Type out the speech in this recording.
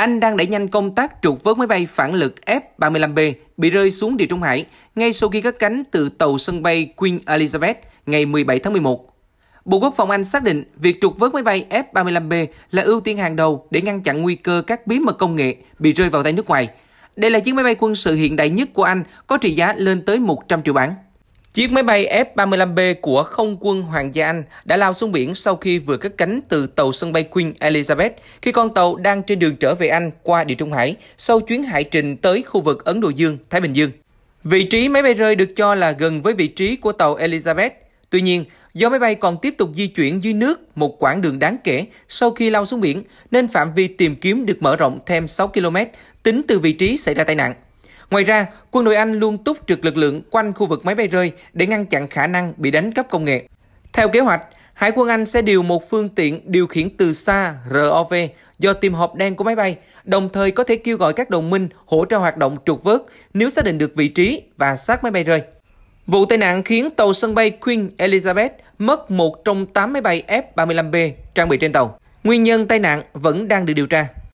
Anh đang đẩy nhanh công tác trục vớt máy bay phản lực F-35B bị rơi xuống Địa Trung Hải ngay sau khi cất cánh từ tàu sân bay Queen Elizabeth ngày 17 tháng 11. Bộ Quốc phòng Anh xác định việc trục vớt máy bay F-35B là ưu tiên hàng đầu để ngăn chặn nguy cơ các bí mật công nghệ bị rơi vào tay nước ngoài. Đây là chiếc máy bay quân sự hiện đại nhất của Anh có trị giá lên tới 100 triệu bảng. Chiếc máy bay F-35B của Không quân Hoàng gia Anh đã lao xuống biển sau khi vừa cất cánh từ tàu sân bay Queen Elizabeth khi con tàu đang trên đường trở về Anh qua Địa Trung Hải sau chuyến hải trình tới khu vực Ấn Độ Dương-Thái Bình Dương. Vị trí máy bay rơi được cho là gần với vị trí của tàu Elizabeth. Tuy nhiên, do máy bay còn tiếp tục di chuyển dưới nước một quãng đường đáng kể sau khi lao xuống biển, nên phạm vi tìm kiếm được mở rộng thêm 6 km tính từ vị trí xảy ra tai nạn. Ngoài ra, quân đội Anh luôn túc trực lực lượng quanh khu vực máy bay rơi để ngăn chặn khả năng bị đánh cắp công nghệ. Theo kế hoạch, Hải quân Anh sẽ điều một phương tiện điều khiển từ xa ROV do tìm hộp đen của máy bay, đồng thời có thể kêu gọi các đồng minh hỗ trợ hoạt động trục vớt nếu xác định được vị trí và sát máy bay rơi. Vụ tai nạn khiến tàu sân bay Queen Elizabeth mất một trong 8 máy bay F-35B trang bị trên tàu. Nguyên nhân tai nạn vẫn đang được điều tra.